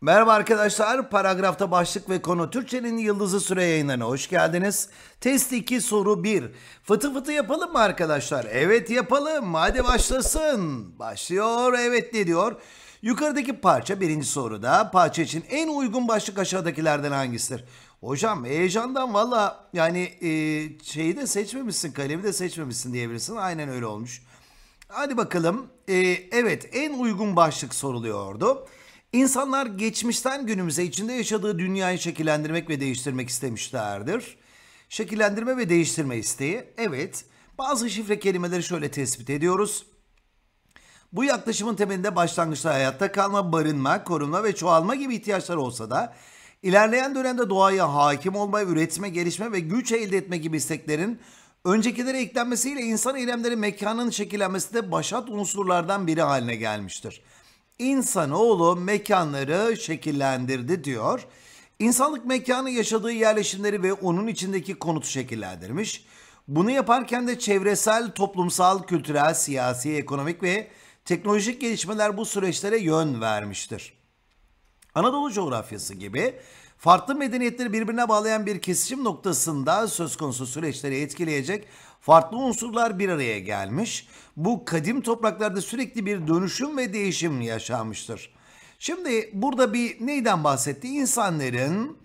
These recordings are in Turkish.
Merhaba arkadaşlar. Paragrafta başlık ve konu Türkçenin Yıldızı Süre yayınlarına hoş geldiniz. Test 2 soru 1. Fıtı fıtı yapalım mı arkadaşlar? Evet yapalım. Hadi başlasın. Başlıyor. Evet ne diyor? Yukarıdaki parça birinci soruda. Parça için en uygun başlık aşağıdakilerden hangisidir? Hocam heyecandan valla yani e, şeyi de seçmemişsin kalemi de seçmemişsin diyebilirsin. Aynen öyle olmuş. Hadi bakalım. E, evet en uygun başlık soruluyordu. İnsanlar geçmişten günümüze içinde yaşadığı dünyayı şekillendirmek ve değiştirmek istemişlerdir. Şekillendirme ve değiştirme isteği. Evet, bazı şifre kelimeleri şöyle tespit ediyoruz. Bu yaklaşımın temelinde başlangıçta hayatta kalma, barınma, korunma ve çoğalma gibi ihtiyaçlar olsa da ilerleyen dönemde doğaya hakim olma, üretme, gelişme ve güç elde etme gibi isteklerin öncekilere eklenmesiyle insan eylemleri mekanın şekillenmesi de başat unsurlardan biri haline gelmiştir. İnsanoğlu mekanları şekillendirdi diyor. İnsanlık mekanı yaşadığı yerleşimleri ve onun içindeki konutu şekillendirmiş. Bunu yaparken de çevresel, toplumsal, kültürel, siyasi, ekonomik ve teknolojik gelişmeler bu süreçlere yön vermiştir. Anadolu coğrafyası gibi farklı medeniyetleri birbirine bağlayan bir kesişim noktasında söz konusu süreçleri etkileyecek Farklı unsurlar bir araya gelmiş. Bu kadim topraklarda sürekli bir dönüşüm ve değişim yaşanmıştır. Şimdi burada bir neyden bahsetti? İnsanların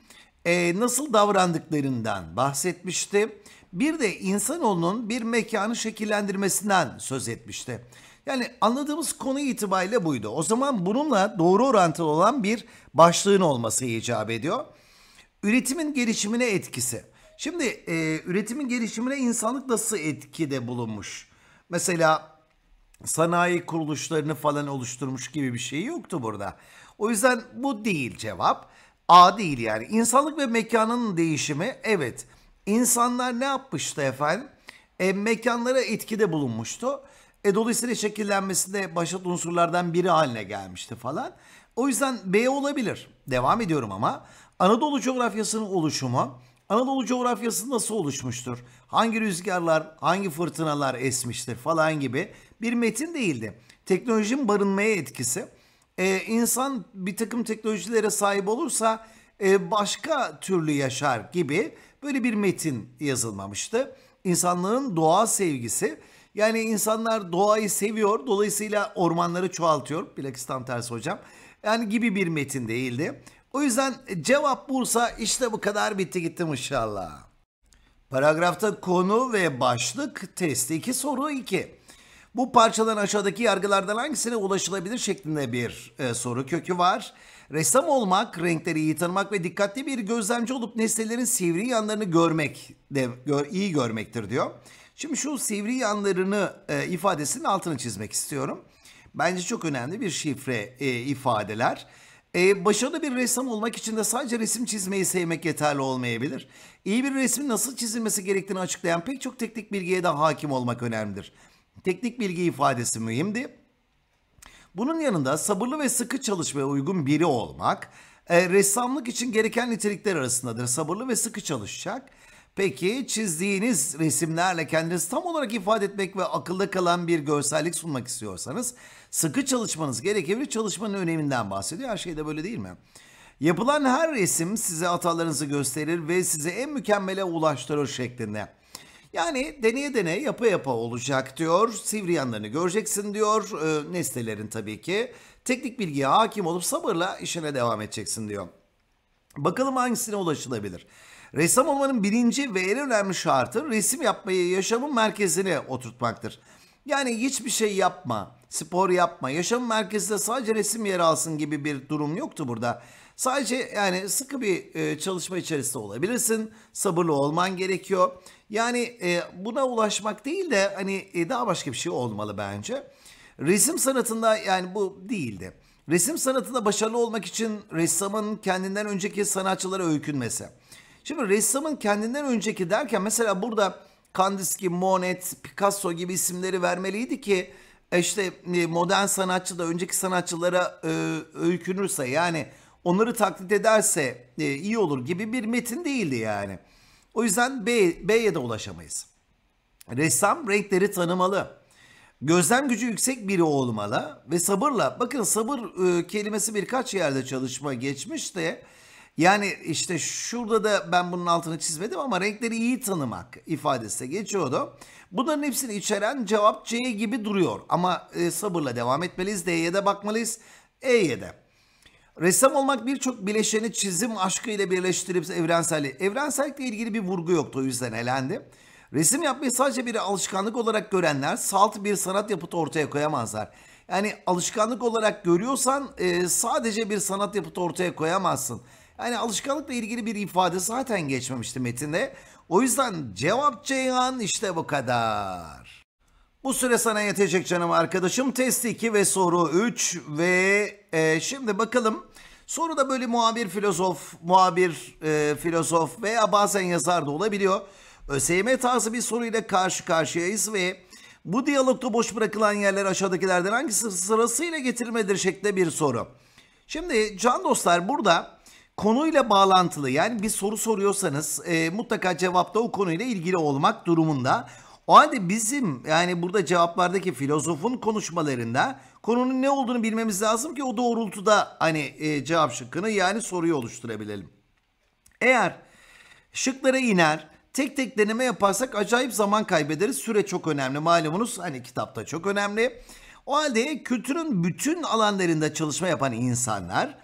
e, nasıl davrandıklarından bahsetmişti. Bir de insanoğlunun bir mekanı şekillendirmesinden söz etmişti. Yani anladığımız konu itibariyle buydu. O zaman bununla doğru orantılı olan bir başlığın olması icap ediyor. Üretimin gelişimine etkisi. Şimdi e, üretimin gelişimine insanlık nasıl etkide bulunmuş? Mesela sanayi kuruluşlarını falan oluşturmuş gibi bir şey yoktu burada. O yüzden bu değil cevap. A değil yani. İnsanlık ve mekanın değişimi evet. İnsanlar ne yapmıştı efendim? E, mekanlara etkide bulunmuştu. E, dolayısıyla şekillenmesinde başat unsurlardan biri haline gelmişti falan. O yüzden B olabilir. Devam ediyorum ama. Anadolu coğrafyasının oluşumu Anadolu coğrafyası nasıl oluşmuştur? Hangi rüzgarlar, hangi fırtınalar esmiştir falan gibi bir metin değildi. Teknolojinin barınmaya etkisi. Ee, insan bir takım teknolojilere sahip olursa e, başka türlü yaşar gibi böyle bir metin yazılmamıştı. İnsanlığın doğa sevgisi yani insanlar doğayı seviyor dolayısıyla ormanları çoğaltıyor. Bilakis tam tersi hocam. Yani gibi bir metin değildi. O yüzden cevap Bursa işte bu kadar bitti gittim inşallah. Paragrafta konu ve başlık testi 2 soru 2. Bu parçadan aşağıdaki yargılardan hangisine ulaşılabilir şeklinde bir e, soru kökü var. Ressam olmak, renkleri iyi tanımak ve dikkatli bir gözlemci olup nesnelerin sivri yanlarını görmek de gör, iyi görmektir diyor. Şimdi şu sivri yanlarını e, ifadesinin altını çizmek istiyorum. Bence çok önemli bir şifre e, ifadeler. Ee, başarılı bir ressam olmak için de sadece resim çizmeyi sevmek yeterli olmayabilir. İyi bir resmin nasıl çizilmesi gerektiğini açıklayan pek çok teknik bilgiye de hakim olmak önemlidir. Teknik bilgi ifadesi mühimdi. Bunun yanında sabırlı ve sıkı çalışmaya uygun biri olmak, e, ressamlık için gereken nitelikler arasındadır. Sabırlı ve sıkı çalışacak Peki çizdiğiniz resimlerle kendinizi tam olarak ifade etmek ve akılda kalan bir görsellik sunmak istiyorsanız sıkı çalışmanız gerekebilir. Çalışmanın öneminden bahsediyor. Her şey de böyle değil mi? Yapılan her resim size hatalarınızı gösterir ve size en mükemmele ulaştırır şeklinde. Yani deneye deneye yapa yapa olacak diyor. Sivri yanlarını göreceksin diyor. E, nesnelerin tabii ki. Teknik bilgiye hakim olup sabırla işine devam edeceksin diyor. Bakalım hangisine ulaşılabilir. Ressam olmanın birinci ve en önemli şartı resim yapmayı yaşamın merkezine oturtmaktır. Yani hiçbir şey yapma, spor yapma, yaşamın merkezinde sadece resim yer alsın gibi bir durum yoktu burada. Sadece yani sıkı bir e, çalışma içerisinde olabilirsin. Sabırlı olman gerekiyor. Yani e, buna ulaşmak değil de hani e, daha başka bir şey olmalı bence. Resim sanatında yani bu değildi. Resim sanatında başarılı olmak için ressamın kendinden önceki sanatçılara öykünmesi Şimdi ressamın kendinden önceki derken mesela burada Kandinsky, Monet, Picasso gibi isimleri vermeliydi ki e, işte e, modern sanatçı da önceki sanatçılara e, öykünürse yani onları taklit ederse e, iyi olur gibi bir metin değildi yani. O yüzden B, B'ye de ulaşamayız. Ressam renkleri tanımalı. Gözlem gücü yüksek biri olmalı ve sabırla bakın sabır e, kelimesi birkaç yerde çalışma geçmiş de yani işte şurada da ben bunun altını çizmedim ama renkleri iyi tanımak ifadesi geçiyordu. Bunların hepsini içeren cevap C gibi duruyor. Ama e, sabırla devam etmeliyiz. D'ye de bakmalıyız. E'ye de. Ressam olmak birçok bileşeni çizim aşkıyla birleştirip evrenselliği. Evrensellikle ilgili bir vurgu yoktu o yüzden elendi. Resim yapmayı sadece bir alışkanlık olarak görenler salt bir sanat yapıtı ortaya koyamazlar. Yani alışkanlık olarak görüyorsan e, sadece bir sanat yapıtı ortaya koyamazsın. Hani alışkanlıkla ilgili bir ifade zaten geçmemişti metinde. O yüzden cevap Ceyhan işte bu kadar. Bu süre sana yetecek canım arkadaşım. Test 2 ve soru 3 ve e, şimdi bakalım. Soruda böyle muhabir filozof, muhabir e, filozof veya bazen yazar da olabiliyor. ÖSYM tarzı bir soruyla karşı karşıyayız ve bu diyalogda boş bırakılan yerler aşağıdakilerden hangisi sırasıyla getirilmedir şeklinde bir soru. Şimdi can dostlar burada konuyla bağlantılı yani bir soru soruyorsanız e, mutlaka cevapta o konuyla ilgili olmak durumunda. O halde bizim yani burada cevaplardaki filozofun konuşmalarında konunun ne olduğunu bilmemiz lazım ki o doğrultuda hani e, cevap şıkkını yani soruyu oluşturabilelim. Eğer şıklara iner tek tek deneme yaparsak acayip zaman kaybederiz. Süre çok önemli malumunuz hani kitapta çok önemli. O halde kültürün bütün alanlarında çalışma yapan insanlar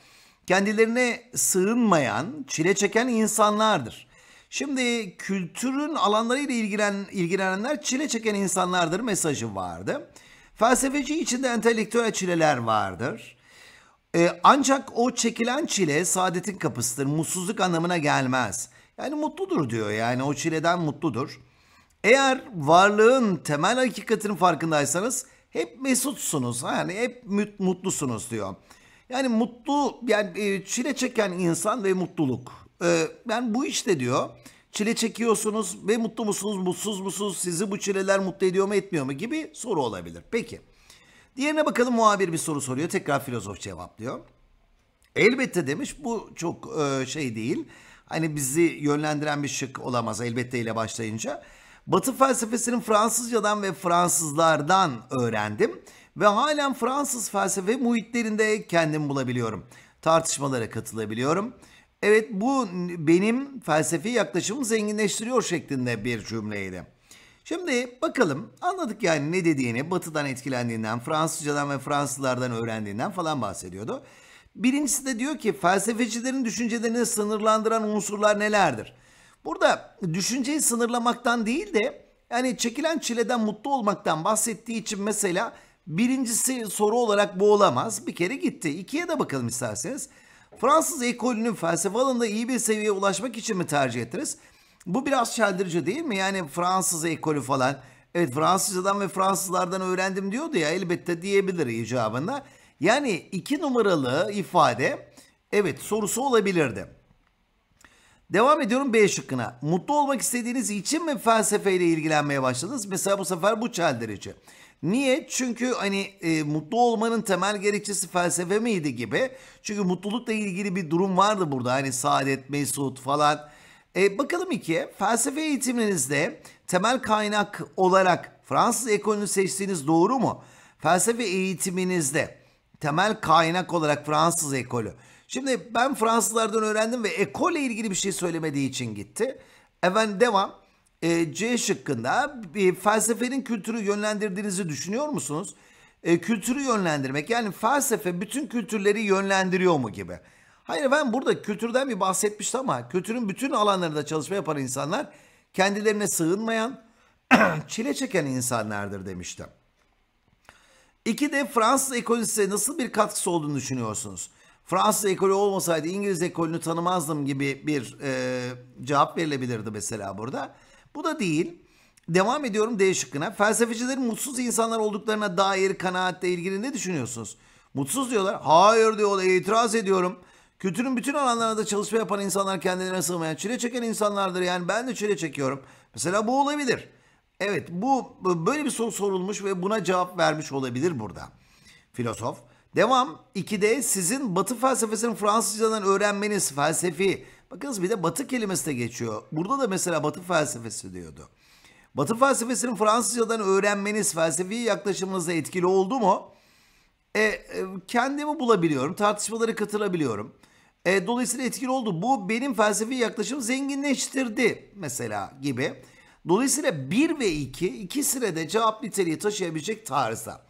kendilerine sığınmayan, çile çeken insanlardır. Şimdi kültürün alanlarıyla ilgilen, ilgilenenler çile çeken insanlardır mesajı vardı. Felsefeci içinde entelektüel çileler vardır. Ee, ancak o çekilen çile saadetin kapısıdır, mutsuzluk anlamına gelmez. Yani mutludur diyor yani o çileden mutludur. Eğer varlığın temel hakikatinin farkındaysanız hep mesutsunuz. Yani hep mutlusunuz diyor. Yani mutlu yani e, çile çeken insan ve mutluluk. Yani e, bu işte diyor çile çekiyorsunuz ve mutlu musunuz, mutsuz musunuz, sizi bu çileler mutlu ediyor mu etmiyor mu gibi soru olabilir. Peki diğerine bakalım muhabir bir soru soruyor tekrar filozof cevaplıyor. Elbette demiş bu çok e, şey değil. Hani bizi yönlendiren bir şık olamaz elbette ile başlayınca. Batı felsefesinin Fransızcadan ve Fransızlardan öğrendim ve halen Fransız felsefe muhitlerinde kendimi bulabiliyorum. Tartışmalara katılabiliyorum. Evet bu benim felsefi yaklaşımı zenginleştiriyor şeklinde bir cümleydi. Şimdi bakalım anladık yani ne dediğini batıdan etkilendiğinden, Fransızcadan ve Fransızlardan öğrendiğinden falan bahsediyordu. Birincisi de diyor ki felsefecilerin düşüncelerini sınırlandıran unsurlar nelerdir? Burada düşünceyi sınırlamaktan değil de yani çekilen çileden mutlu olmaktan bahsettiği için mesela Birincisi soru olarak bu olamaz. Bir kere gitti. İkiye de bakalım isterseniz. Fransız ekolünün felsefe alanında iyi bir seviyeye ulaşmak için mi tercih ettiniz? Bu biraz çeldirici değil mi? Yani Fransız ekolü falan. Evet Fransızcadan ve Fransızlardan öğrendim diyordu ya elbette diyebilir icabında. Yani iki numaralı ifade evet sorusu olabilirdi. Devam ediyorum B şıkkına. Mutlu olmak istediğiniz için mi felsefeyle ilgilenmeye başladınız? Mesela bu sefer bu çeldirici. Niye? Çünkü hani e, mutlu olmanın temel gerekçesi felsefe miydi gibi. Çünkü mutlulukla ilgili bir durum vardı burada. Hani saadet, mesut falan. E, bakalım iki Felsefe eğitiminizde temel kaynak olarak Fransız ekolünü seçtiğiniz doğru mu? Felsefe eğitiminizde temel kaynak olarak Fransız ekolü. Şimdi ben Fransızlardan öğrendim ve ekole ilgili bir şey söylemediği için gitti. Efendim devam. E, C şıkkında e, felsefenin kültürü yönlendirdiğinizi düşünüyor musunuz? E, kültürü yönlendirmek yani felsefe bütün kültürleri yönlendiriyor mu gibi. Hayır ben burada kültürden bir bahsetmiştim ama kültürün bütün alanlarında çalışma yapan insanlar kendilerine sığınmayan, çile çeken insanlardır demiştim. İki de Fransız ekonomisine nasıl bir katkısı olduğunu düşünüyorsunuz? Fransız ekolü olmasaydı İngiliz ekolünü tanımazdım gibi bir e, cevap verilebilirdi mesela burada. Bu da değil. Devam ediyorum D şıkkına. Felsefecilerin mutsuz insanlar olduklarına dair kanaatle ilgili ne düşünüyorsunuz? Mutsuz diyorlar. Hayır diyorlar. İtiraz ediyorum. Kültürün bütün alanlarında çalışma yapan insanlar kendilerine sığmayan, çile çeken insanlardır. Yani ben de çile çekiyorum. Mesela bu olabilir. Evet bu böyle bir soru sorulmuş ve buna cevap vermiş olabilir burada. Filosof. Devam 2'de sizin Batı felsefesini Fransızcadan öğrenmeniz felsefi. Bakınız bir de Batı kelimesi de geçiyor. Burada da mesela Batı felsefesi diyordu. Batı felsefesini Fransızcadan öğrenmeniz felsefi yaklaşımınızda etkili oldu mu? E, e kendimi bulabiliyorum, tartışmaları katılabiliyorum. E, dolayısıyla etkili oldu. Bu benim felsefi yaklaşım zenginleştirdi mesela gibi. Dolayısıyla 1 ve 2 ikisine de cevap niteliği taşıyabilecek tarzda.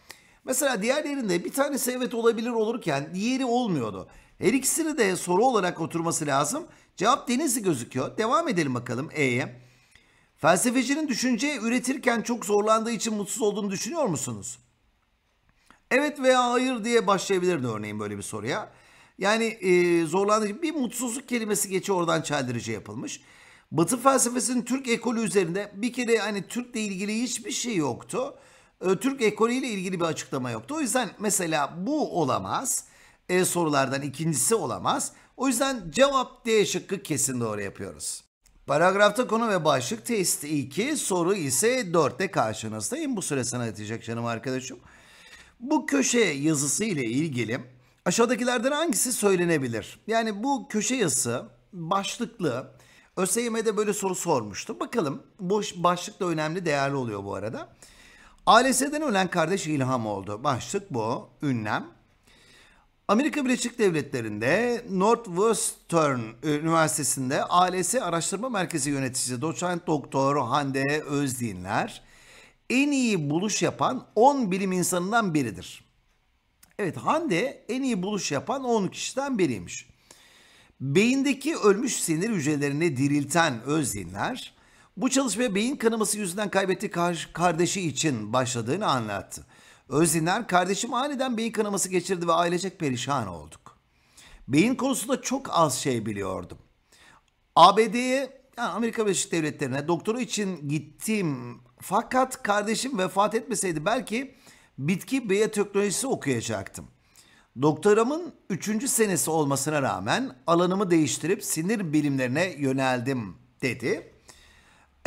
Mesela diğerlerinde bir tanesi evet olabilir olurken diğeri olmuyordu. Her ikisini de soru olarak oturması lazım. Cevap Denizli gözüküyor. Devam edelim bakalım E'ye. Felsefecinin düşünce üretirken çok zorlandığı için mutsuz olduğunu düşünüyor musunuz? Evet veya hayır diye başlayabilirdi örneğin böyle bir soruya. Yani e, zorlandığı bir mutsuzluk kelimesi geçiyor oradan çeldirici yapılmış. Batı felsefesinin Türk ekolü üzerinde bir kere hani Türk ile ilgili hiçbir şey yoktu. E, Türk ekolüyle ilgili bir açıklama yoktu. O yüzden mesela bu olamaz. E, sorulardan ikincisi olamaz. O yüzden cevap D şıkkı kesin doğru yapıyoruz. Paragrafta konu ve başlık test 2 soru ise 4'te karşınızdayım. Bu süre sana yetecek canım arkadaşım. Bu köşe yazısı ile ilgili aşağıdakilerden hangisi söylenebilir? Yani bu köşe yazısı başlıklı. ÖSYM'de böyle soru sormuştu. Bakalım Bu başlık da önemli değerli oluyor bu arada. Ailesinden ölen kardeş İlham oldu. Başlık bu. Ünlem. Amerika Birleşik Devletleri'nde Northwestern Üniversitesi'nde ALS Araştırma Merkezi yöneticisi doçent doktor Hande Özdinler en iyi buluş yapan 10 bilim insanından biridir. Evet Hande en iyi buluş yapan 10 kişiden biriymiş. Beyindeki ölmüş sinir hücrelerini dirilten Özdinler bu çalışmaya beyin kanaması yüzünden kaybettiği kardeşi için başladığını anlattı. Özdiner, kardeşim aniden beyin kanaması geçirdi ve ailecek perişan olduk. Beyin konusunda çok az şey biliyordum. ABD'ye, yani Amerika Birleşik Devletleri'ne doktora için gittim. Fakat kardeşim vefat etmeseydi belki bitki biyoteknolojisi okuyacaktım. Doktoramın üçüncü senesi olmasına rağmen alanımı değiştirip sinir bilimlerine yöneldim dedi.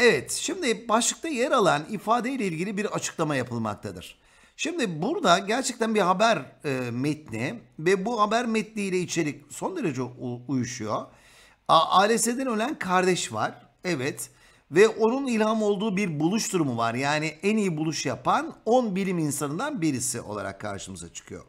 Evet, şimdi başlıkta yer alan ifadeyle ilgili bir açıklama yapılmaktadır. Şimdi burada gerçekten bir haber e, metni ve bu haber metniyle içerik son derece uyuşuyor. ALS'den ölen kardeş var. Evet. Ve onun ilham olduğu bir buluş durumu var. Yani en iyi buluş yapan 10 bilim insanından birisi olarak karşımıza çıkıyor.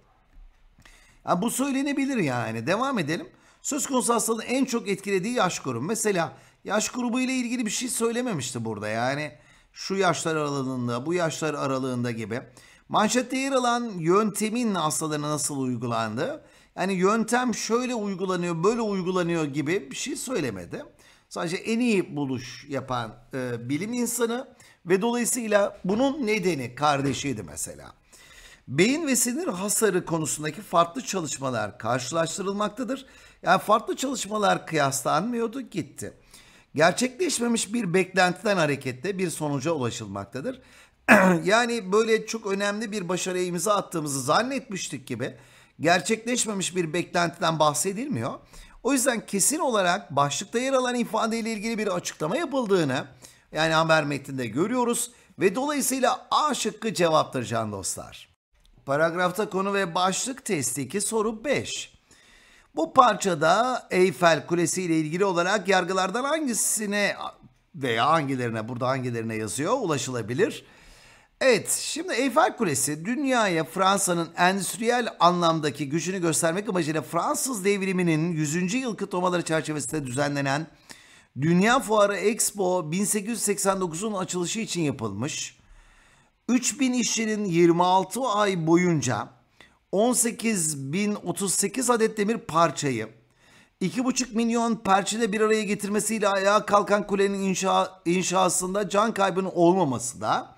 Yani bu söylenebilir yani. Devam edelim. Söz konusu hastalığın en çok etkilediği yaş grubu. Mesela Yaş grubu ile ilgili bir şey söylememişti burada. Yani şu yaşlar aralığında, bu yaşlar aralığında gibi. Manşette yer alan yöntemin hastalarına nasıl uygulandı? Yani yöntem şöyle uygulanıyor, böyle uygulanıyor gibi bir şey söylemedi. Sadece en iyi buluş yapan e, bilim insanı ve dolayısıyla bunun nedeni kardeşiydi mesela. Beyin ve sinir hasarı konusundaki farklı çalışmalar karşılaştırılmaktadır. Yani farklı çalışmalar kıyaslanmıyordu, gitti gerçekleşmemiş bir beklentiden hareketle bir sonuca ulaşılmaktadır. yani böyle çok önemli bir başarıya imza attığımızı zannetmiştik gibi gerçekleşmemiş bir beklentiden bahsedilmiyor. O yüzden kesin olarak başlıkta yer alan ifadeyle ilgili bir açıklama yapıldığını yani haber metninde görüyoruz ve dolayısıyla A şıkkı cevaptır can dostlar. Paragrafta konu ve başlık testi 2 soru 5. Bu parçada Eyfel Kulesi ile ilgili olarak yargılardan hangisine veya hangilerine burada hangilerine yazıyor ulaşılabilir. Evet şimdi Eyfel Kulesi dünyaya Fransa'nın endüstriyel anlamdaki gücünü göstermek amacıyla Fransız devriminin 100. yıl kutlamaları çerçevesinde düzenlenen Dünya Fuarı Expo 1889'un açılışı için yapılmış. 3000 işçinin 26 ay boyunca 18.038 adet demir parçayı 2,5 milyon parçayla bir araya getirmesiyle ayağa kalkan kulenin inşa, inşasında can kaybının olmaması da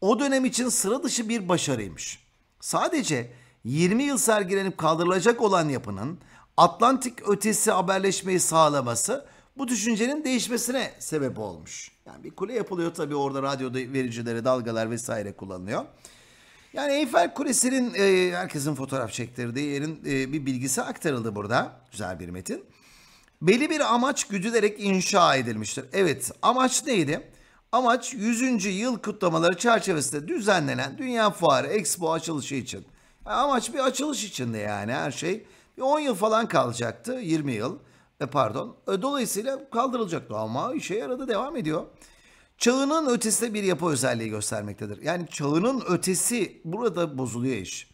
o dönem için sıra dışı bir başarıymış. Sadece 20 yıl sergilenip kaldırılacak olan yapının Atlantik ötesi haberleşmeyi sağlaması bu düşüncenin değişmesine sebep olmuş. Yani bir kule yapılıyor tabii orada radyo vericileri dalgalar vesaire kullanılıyor. Yani Eyfel Kulesi'nin e, herkesin fotoğraf çektirdiği yerin e, bir bilgisi aktarıldı burada. Güzel bir metin. Belli bir amaç güdülerek inşa edilmiştir. Evet amaç neydi? Amaç 100. yıl kutlamaları çerçevesinde düzenlenen Dünya Fuarı Expo açılışı için. Yani amaç bir açılış içindi yani her şey. Bir 10 yıl falan kalacaktı 20 yıl. E pardon. E, dolayısıyla kaldırılacaktı ama işe yaradı devam ediyor. Çağının ötesinde bir yapı özelliği göstermektedir. Yani çağının ötesi burada bozuluyor iş.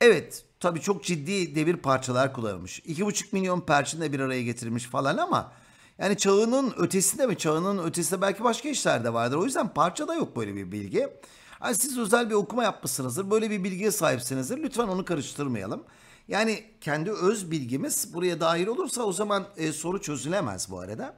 Evet tabi çok ciddi devir parçalar kullanılmış. 2,5 milyon perçinle bir araya getirmiş falan ama yani çağının ötesinde mi çağının ötesinde belki başka işler de vardır. O yüzden parçada yok böyle bir bilgi. Yani siz özel bir okuma yapmışsınızdır. Böyle bir bilgiye sahipsinizdir. Lütfen onu karıştırmayalım. Yani kendi öz bilgimiz buraya dair olursa o zaman e, soru çözülemez bu arada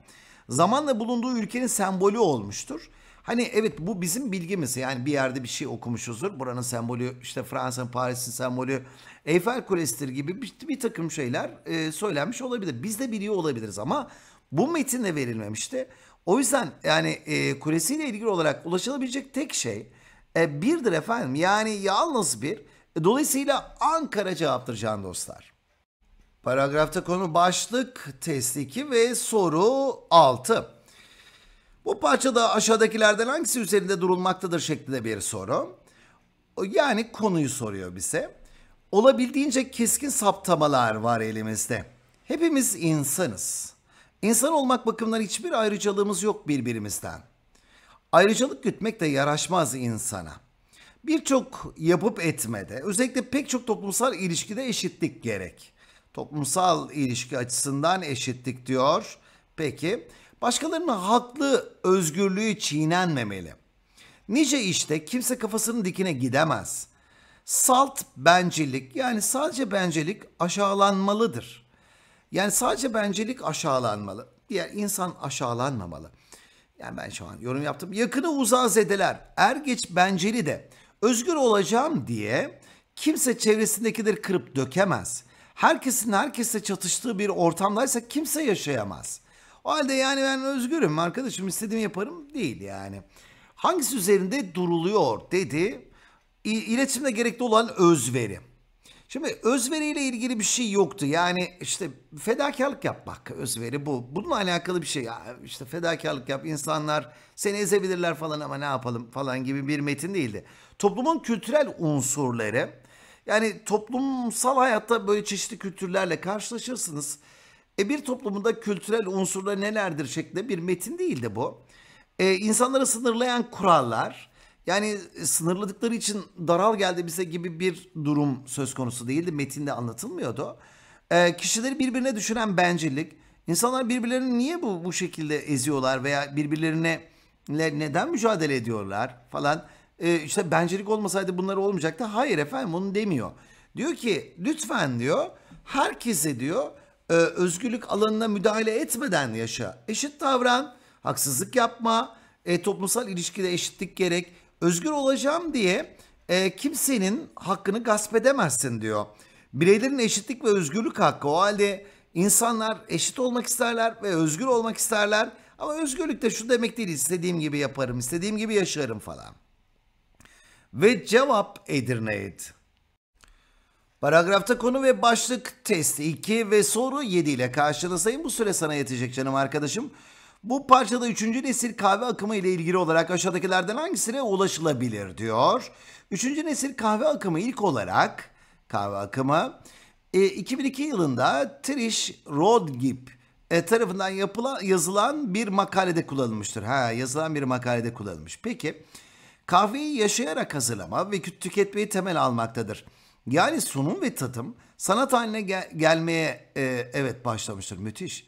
zamanla bulunduğu ülkenin sembolü olmuştur. Hani evet bu bizim bilgimiz yani bir yerde bir şey okumuşuzdur. Buranın sembolü işte Fransa'nın Paris'in sembolü Eyfel Kulesi'dir gibi bir, bir takım şeyler e, söylenmiş olabilir. Biz de biliyor olabiliriz ama bu metinle verilmemişti. O yüzden yani e, kulesiyle ilgili olarak ulaşılabilecek tek şey e, birdir efendim. Yani yalnız bir. E, dolayısıyla Ankara cevaptır can dostlar. Paragrafta konu başlık test 2 ve soru 6. Bu parçada aşağıdakilerden hangisi üzerinde durulmaktadır şeklinde bir soru. Yani konuyu soruyor bize. Olabildiğince keskin saptamalar var elimizde. Hepimiz insanız. İnsan olmak bakımından hiçbir ayrıcalığımız yok birbirimizden. Ayrıcalık gütmek de yaraşmaz insana. Birçok yapıp etmede, özellikle pek çok toplumsal ilişkide eşitlik gerek.'' Toplumsal ilişki açısından eşitlik diyor. Peki başkalarının haklı özgürlüğü çiğnenmemeli. Nice işte kimse kafasının dikine gidemez. Salt bencillik yani sadece bencillik aşağılanmalıdır. Yani sadece bencillik aşağılanmalı. Diğer insan aşağılanmamalı. Yani ben şu an yorum yaptım. Yakını uzağa zedeler. Er geç bencili de özgür olacağım diye kimse çevresindekileri kırıp dökemez herkesin herkese çatıştığı bir ortamdaysa kimse yaşayamaz. O halde yani ben özgürüm arkadaşım istediğimi yaparım değil yani. Hangisi üzerinde duruluyor dedi. İletişimde gerekli olan özveri. Şimdi özveriyle ilgili bir şey yoktu. Yani işte fedakarlık yapmak özveri bu. Bununla alakalı bir şey. Ya işte fedakarlık yap insanlar seni ezebilirler falan ama ne yapalım falan gibi bir metin değildi. Toplumun kültürel unsurları yani toplumsal hayatta böyle çeşitli kültürlerle karşılaşırsınız. E bir toplumunda kültürel unsurlar nelerdir şeklinde bir metin değil de bu. E, insanları sınırlayan kurallar, yani sınırladıkları için daral geldi bize gibi bir durum söz konusu değildi. Metinde anlatılmıyordu. E, kişileri birbirine düşüren bencillik. İnsanlar birbirlerini niye bu, bu şekilde eziyorlar veya birbirlerine neden mücadele ediyorlar falan e, işte bencillik olmasaydı bunlar olmayacaktı. Hayır efendim onu demiyor. Diyor ki lütfen diyor herkese diyor e, özgürlük alanına müdahale etmeden yaşa. Eşit davran, haksızlık yapma, e, toplumsal ilişkide eşitlik gerek. Özgür olacağım diye e, kimsenin hakkını gasp edemezsin diyor. Bireylerin eşitlik ve özgürlük hakkı o halde insanlar eşit olmak isterler ve özgür olmak isterler. Ama özgürlük de şu demek değil istediğim gibi yaparım, istediğim gibi yaşarım falan ve cevap Edirne'ydi. Paragrafta konu ve başlık test 2 ve soru 7 ile karşınızdayım. Bu süre sana yetecek canım arkadaşım. Bu parçada 3. nesil kahve akımı ile ilgili olarak aşağıdakilerden hangisine ulaşılabilir diyor. 3. nesil kahve akımı ilk olarak kahve akımı 2002 e, yılında Trish Rodgip e, tarafından yapılan, yazılan bir makalede kullanılmıştır. Ha yazılan bir makalede kullanılmış. Peki Kahveyi yaşayarak hazırlama ve tüketmeyi temel almaktadır. Yani sunum ve tadım sanat haline gel- gelmeye e, evet başlamıştır. Müthiş.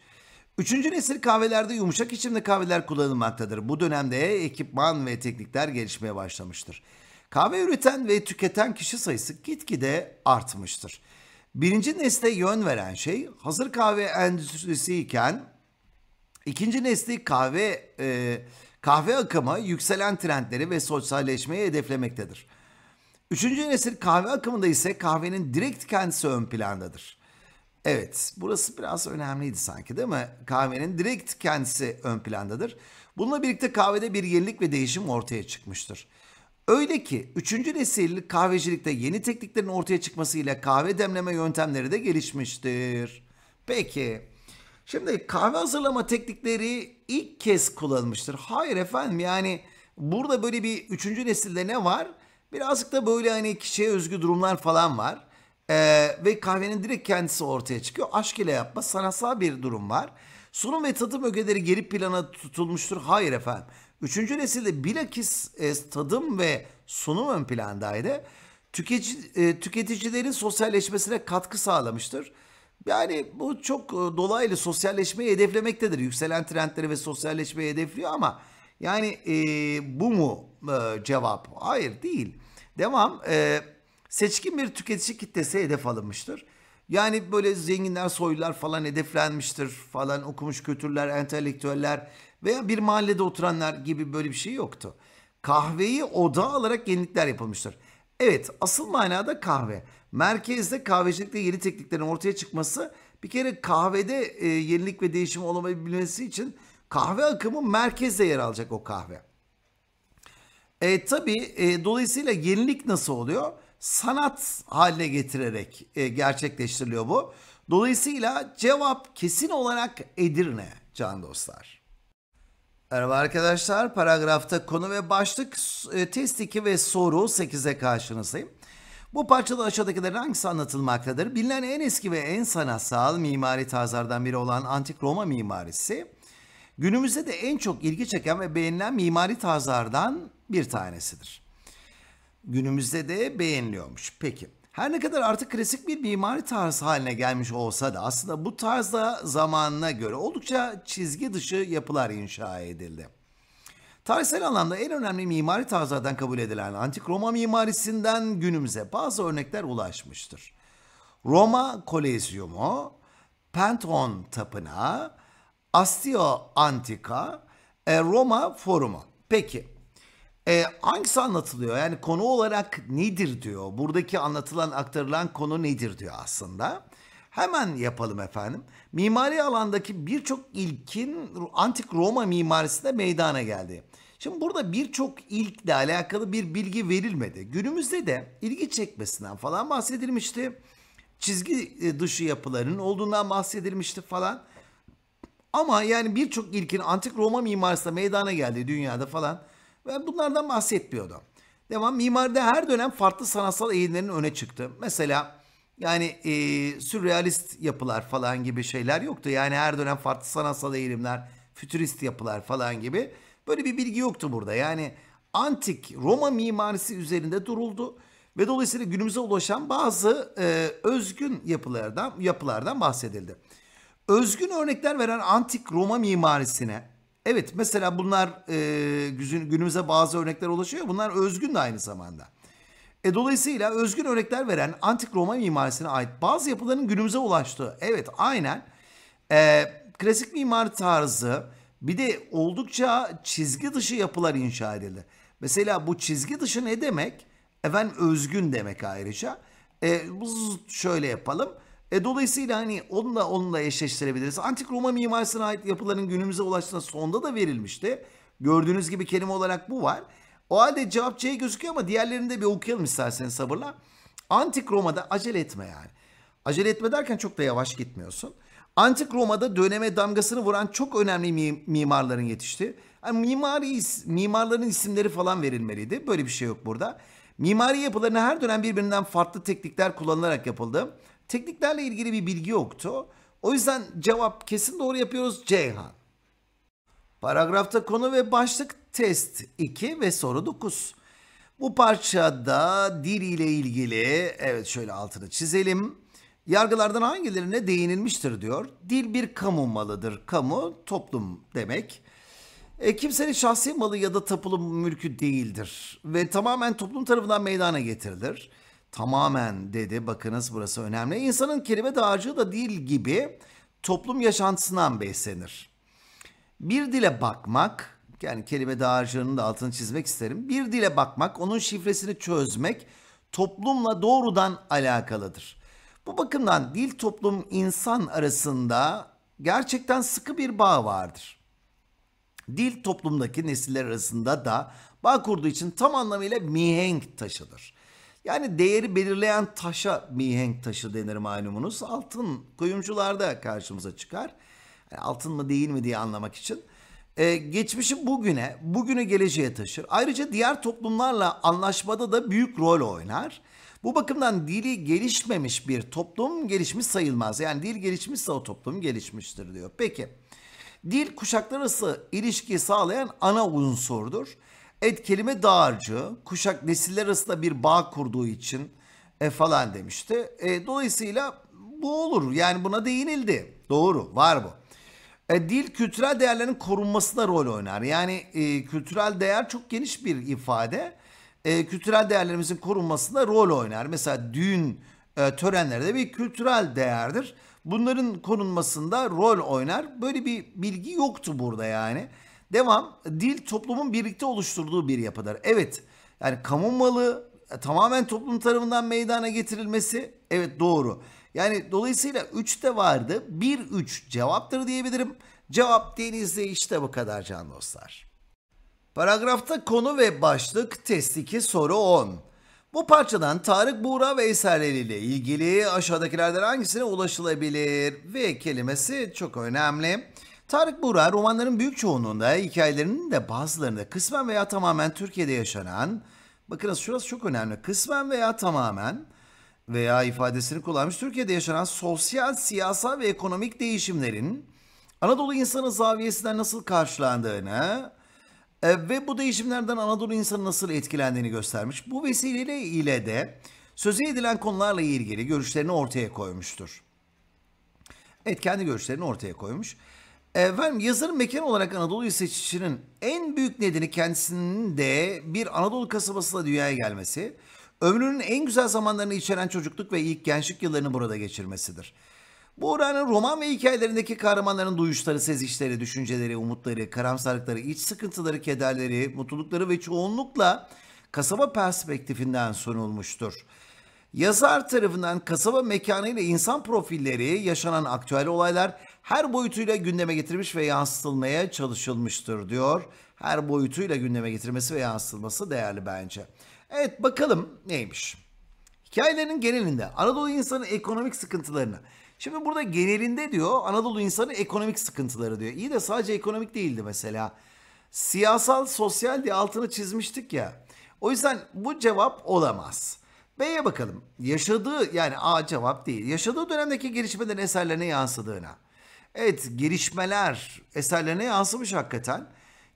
Üçüncü nesil kahvelerde yumuşak içimli kahveler kullanılmaktadır. Bu dönemde ekipman ve teknikler gelişmeye başlamıştır. Kahve üreten ve tüketen kişi sayısı gitgide artmıştır. Birinci nesle yön veren şey hazır kahve endüstrisi iken ikinci nesli kahve e, Kahve akımı yükselen trendleri ve sosyalleşmeyi hedeflemektedir. Üçüncü nesil kahve akımında ise kahvenin direkt kendisi ön plandadır. Evet, burası biraz önemliydi sanki değil mi? Kahvenin direkt kendisi ön plandadır. Bununla birlikte kahvede bir yenilik ve değişim ortaya çıkmıştır. Öyle ki üçüncü nesil kahvecilikte yeni tekniklerin ortaya çıkmasıyla kahve demleme yöntemleri de gelişmiştir. Peki Şimdi kahve hazırlama teknikleri ilk kez kullanılmıştır. Hayır efendim yani burada böyle bir üçüncü nesilde ne var? Birazcık da böyle hani kişiye özgü durumlar falan var. Ee, ve kahvenin direkt kendisi ortaya çıkıyor. Aşk ile yapma sanatsal bir durum var. Sunum ve tadım ögeleri geri plana tutulmuştur. Hayır efendim. Üçüncü nesilde bilakis e, tadım ve sunum ön plandaydı. Tüketici, e, tüketicilerin sosyalleşmesine katkı sağlamıştır. Yani bu çok e, dolaylı sosyalleşmeyi hedeflemektedir. Yükselen trendleri ve sosyalleşmeyi hedefliyor ama yani e, bu mu e, cevap? Hayır değil. Devam. E, seçkin bir tüketici kitlesi hedef alınmıştır. Yani böyle zenginler, soylular falan hedeflenmiştir falan okumuş kültürler, entelektüeller veya bir mahallede oturanlar gibi böyle bir şey yoktu. Kahveyi oda alarak yenilikler yapılmıştır. Evet asıl manada kahve. Merkezde kahvecilikte yeni tekniklerin ortaya çıkması bir kere kahvede e, yenilik ve değişim olabilmesi için kahve akımı merkezde yer alacak o kahve. E, tabii e, dolayısıyla yenilik nasıl oluyor? Sanat haline getirerek e, gerçekleştiriliyor bu. Dolayısıyla cevap kesin olarak Edirne can dostlar. Merhaba arkadaşlar. Paragrafta konu ve başlık e, test 2 ve soru 8'e karşınızdayım. Bu parçada aşağıdakilerin hangisi anlatılmaktadır? Bilinen en eski ve en sanatsal mimari tarzlardan biri olan Antik Roma mimarisi, günümüzde de en çok ilgi çeken ve beğenilen mimari tarzlardan bir tanesidir. Günümüzde de beğeniliyormuş. Peki. Her ne kadar artık klasik bir mimari tarz haline gelmiş olsa da aslında bu tarzda zamanına göre oldukça çizgi dışı yapılar inşa edildi. Tarihsel anlamda en önemli mimari tarzlardan kabul edilen antik Roma mimarisinden günümüze bazı örnekler ulaşmıştır. Roma Kolezyumu, Pantheon Tapınağı, Astio Antika, e, Roma Forumu. Peki e, hangisi anlatılıyor? Yani konu olarak nedir diyor. Buradaki anlatılan aktarılan konu nedir diyor aslında. Hemen yapalım efendim. Mimari alandaki birçok ilkin antik Roma mimarisinde meydana geldi. Şimdi burada birçok ilkle alakalı bir bilgi verilmedi. Günümüzde de ilgi çekmesinden falan bahsedilmişti. Çizgi e, dışı yapılarının olduğundan bahsedilmişti falan. Ama yani birçok ilkin antik Roma mimarisinde meydana geldi dünyada falan ben bunlardan bahsetmiyordum. Devam. Mimaride her dönem farklı sanatsal eğilimlerin öne çıktı. Mesela yani e, sürrealist yapılar falan gibi şeyler yoktu. Yani her dönem farklı sanatsal eğilimler, fütürist yapılar falan gibi. Böyle bir bilgi yoktu burada. Yani antik Roma mimarisi üzerinde duruldu ve dolayısıyla günümüze ulaşan bazı e, özgün yapılardan yapılardan bahsedildi. Özgün örnekler veren antik Roma mimarisine Evet mesela bunlar e, günümüze bazı örnekler ulaşıyor. Bunlar özgün de aynı zamanda. E, dolayısıyla özgün örnekler veren antik Roma mimarisine ait bazı yapıların günümüze ulaştığı. Evet aynen. E, klasik mimari tarzı bir de oldukça çizgi dışı yapılar inşa edildi. Mesela bu çizgi dışı ne demek? Efendim özgün demek ayrıca. E, şöyle yapalım. E, dolayısıyla hani onunla onunla eşleştirebiliriz. Antik Roma mimarisine ait yapıların günümüze ulaştığında sonda da verilmişti. Gördüğünüz gibi kelime olarak bu var. O halde cevap C gözüküyor ama diğerlerini de bir okuyalım isterseniz sabırla. Antik Roma'da acele etme yani. Acele etme derken çok da yavaş gitmiyorsun. Antik Roma'da döneme damgasını vuran çok önemli mimarların yetişti. Yani mimari mimarların isimleri falan verilmeliydi. Böyle bir şey yok burada. Mimari yapılarına her dönem birbirinden farklı teknikler kullanılarak yapıldı. Tekniklerle ilgili bir bilgi yoktu. O yüzden cevap kesin doğru yapıyoruz Ceyhan. Paragrafta konu ve başlık test 2 ve soru 9. Bu parçada dil ile ilgili evet şöyle altını çizelim. Yargılardan hangilerine değinilmiştir diyor. Dil bir kamu malıdır. Kamu toplum demek. E, kimsenin şahsi malı ya da tapulu mülkü değildir ve tamamen toplum tarafından meydana getirilir tamamen dedi. Bakınız burası önemli. İnsanın kelime dağarcığı da değil gibi toplum yaşantısından beslenir. Bir dile bakmak, yani kelime dağarcığının da altını çizmek isterim. Bir dile bakmak, onun şifresini çözmek toplumla doğrudan alakalıdır. Bu bakımdan dil toplum insan arasında gerçekten sıkı bir bağ vardır. Dil toplumdaki nesiller arasında da bağ kurduğu için tam anlamıyla mihenk taşıdır. Yani değeri belirleyen taşa mihenk taşı denir malumunuz. Altın kuyumcularda karşımıza çıkar. altın mı değil mi diye anlamak için. Ee, geçmişi bugüne, bugünü geleceğe taşır. Ayrıca diğer toplumlarla anlaşmada da büyük rol oynar. Bu bakımdan dili gelişmemiş bir toplum gelişmiş sayılmaz. Yani dil gelişmişse o toplum gelişmiştir diyor. Peki, dil kuşaklar arası ilişki sağlayan ana unsurdur. Et kelime dağarcığı kuşak nesiller arasında bir bağ kurduğu için e, falan demişti. E, dolayısıyla bu olur yani buna değinildi. Doğru var bu. E, dil kültürel değerlerin korunmasına rol oynar. Yani e, kültürel değer çok geniş bir ifade. E, kültürel değerlerimizin korunmasında rol oynar. Mesela düğün e, törenleri de bir kültürel değerdir. Bunların korunmasında rol oynar. Böyle bir bilgi yoktu burada yani. Devam. Dil toplumun birlikte oluşturduğu bir yapıdır. Evet. Yani kamu malı e, tamamen toplum tarafından meydana getirilmesi evet doğru. Yani dolayısıyla 3 de vardı. 1 3 cevaptır diyebilirim. Cevap denizde işte bu kadar can dostlar. Paragrafta konu ve başlık test 2 soru 10. Bu parçadan Tarık Buğra ve Eserleri ile ilgili aşağıdakilerden hangisine ulaşılabilir? Ve kelimesi çok önemli. Tarık Buğra romanların büyük çoğunluğunda hikayelerinin de bazılarında kısmen veya tamamen Türkiye'de yaşanan, bakınız şurası çok önemli, kısmen veya tamamen veya ifadesini kullanmış Türkiye'de yaşanan sosyal, siyasal ve ekonomik değişimlerin Anadolu insanı zaviyesinden nasıl karşılandığını e, ve bu değişimlerden Anadolu insanı nasıl etkilendiğini göstermiş. Bu vesileyle ile de sözü edilen konularla ilgili görüşlerini ortaya koymuştur. Evet kendi görüşlerini ortaya koymuş. Efendim yazarın mekan olarak Anadolu'yu seçişinin en büyük nedeni kendisinin de bir Anadolu kasabasında dünyaya gelmesi, ömrünün en güzel zamanlarını içeren çocukluk ve ilk gençlik yıllarını burada geçirmesidir. Bu oranın roman ve hikayelerindeki kahramanların duyuşları, sezişleri, düşünceleri, umutları, karamsarlıkları, iç sıkıntıları, kederleri, mutlulukları ve çoğunlukla kasaba perspektifinden sunulmuştur. Yazar tarafından kasaba mekanı ile insan profilleri, yaşanan aktüel olaylar, her boyutuyla gündeme getirmiş ve yansıtılmaya çalışılmıştır diyor. Her boyutuyla gündeme getirmesi ve yansıtılması değerli bence. Evet bakalım neymiş. Hikayelerin genelinde Anadolu insanı ekonomik sıkıntılarını. Şimdi burada genelinde diyor Anadolu insanı ekonomik sıkıntıları diyor. İyi de sadece ekonomik değildi mesela. Siyasal, sosyal diye altını çizmiştik ya. O yüzden bu cevap olamaz. B'ye bakalım. Yaşadığı yani A cevap değil. Yaşadığı dönemdeki gelişmelerin eserlerine yansıdığına. Evet gelişmeler eserlerine yansımış hakikaten.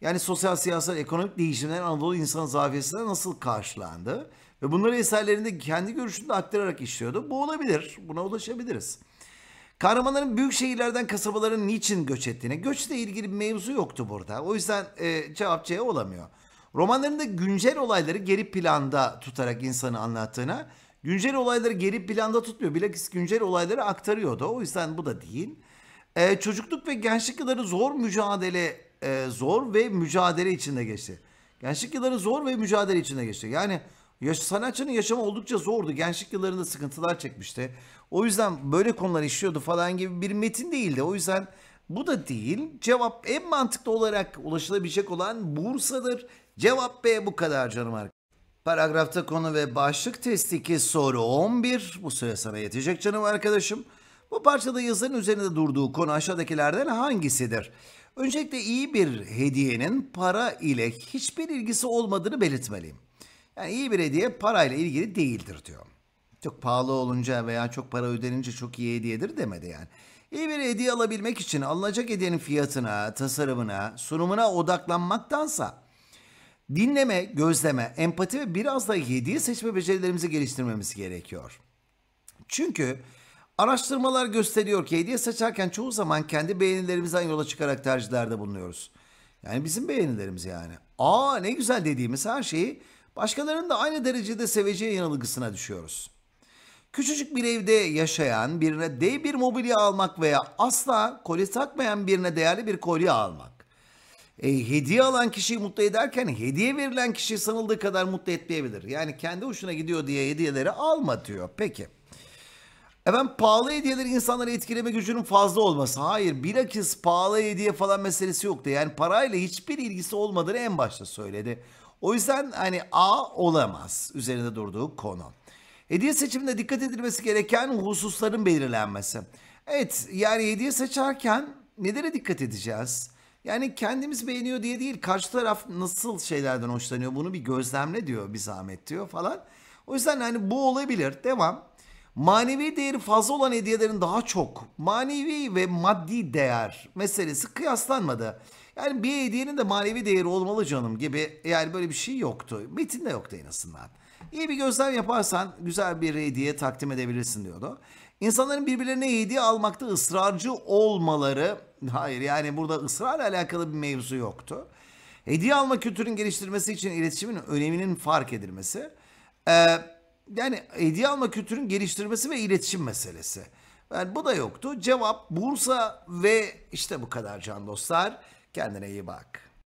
Yani sosyal, siyasal, ekonomik değişimler Anadolu insan zafiyetinden nasıl karşılandı? Ve bunları eserlerinde kendi görüşünü de aktararak işliyordu. Bu olabilir. Buna ulaşabiliriz. Kahramanların büyük şehirlerden kasabaların niçin göç ettiğine, göçle ilgili bir mevzu yoktu burada. O yüzden e, cevap C olamıyor. Romanlarında güncel olayları geri planda tutarak insanı anlattığına, güncel olayları geri planda tutmuyor. Bilakis güncel olayları aktarıyordu. O yüzden bu da değil. E, çocukluk ve gençlik yılları zor mücadele e, zor ve mücadele içinde geçti. Gençlik yılları zor ve mücadele içinde geçti. Yani yaş, sanatçının yaşamı oldukça zordu. Gençlik yıllarında sıkıntılar çekmişti. O yüzden böyle konular işliyordu falan gibi bir metin değildi. O yüzden bu da değil. Cevap en mantıklı olarak ulaşılabilecek olan Bursa'dır. Cevap B bu kadar canım arkadaşım. Paragrafta konu ve başlık testi ki soru 11. Bu süre sana yetecek canım arkadaşım. Bu parçada yazının üzerinde durduğu konu aşağıdakilerden hangisidir? Öncelikle iyi bir hediyenin para ile hiçbir ilgisi olmadığını belirtmeliyim. Yani iyi bir hediye parayla ilgili değildir diyor. Çok pahalı olunca veya çok para ödenince çok iyi hediyedir demedi yani. İyi bir hediye alabilmek için alınacak hediyenin fiyatına, tasarımına, sunumuna odaklanmaktansa dinleme, gözleme, empati ve biraz da hediye seçme becerilerimizi geliştirmemiz gerekiyor. Çünkü Araştırmalar gösteriyor ki hediye seçerken çoğu zaman kendi beğenilerimizden yola çıkarak tercihlerde bulunuyoruz. Yani bizim beğenilerimiz yani. Aa ne güzel dediğimiz her şeyi başkalarının da aynı derecede seveceği yanılgısına düşüyoruz. Küçücük bir evde yaşayan birine dev bir mobilya almak veya asla kolye takmayan birine değerli bir kolye almak. E, hediye alan kişiyi mutlu ederken hediye verilen kişi sanıldığı kadar mutlu etmeyebilir. Yani kendi hoşuna gidiyor diye hediyeleri alma diyor. Peki. Efendim pahalı hediyeler insanları etkileme gücünün fazla olması. Hayır bilakis pahalı hediye falan meselesi yoktu. Yani parayla hiçbir ilgisi olmadığını en başta söyledi. O yüzden hani A olamaz üzerinde durduğu konu. Hediye seçiminde dikkat edilmesi gereken hususların belirlenmesi. Evet yani hediye seçerken nelere dikkat edeceğiz? Yani kendimiz beğeniyor diye değil karşı taraf nasıl şeylerden hoşlanıyor bunu bir gözlemle diyor bir zahmet diyor falan. O yüzden hani bu olabilir devam. Manevi değeri fazla olan hediyelerin daha çok manevi ve maddi değer meselesi kıyaslanmadı. Yani bir hediyenin de manevi değeri olmalı canım gibi yani böyle bir şey yoktu. de yoktu en azından. İyi bir gözlem yaparsan güzel bir hediye takdim edebilirsin diyordu. İnsanların birbirlerine hediye almakta ısrarcı olmaları, hayır yani burada ısrarla alakalı bir mevzu yoktu. Hediye alma kültürü'nün geliştirmesi için iletişimin öneminin fark edilmesi, ee, yani hediye alma kültürü'nün geliştirmesi ve iletişim meselesi. Yani bu da yoktu. Cevap Bursa ve işte bu kadar can dostlar. Kendine iyi bak.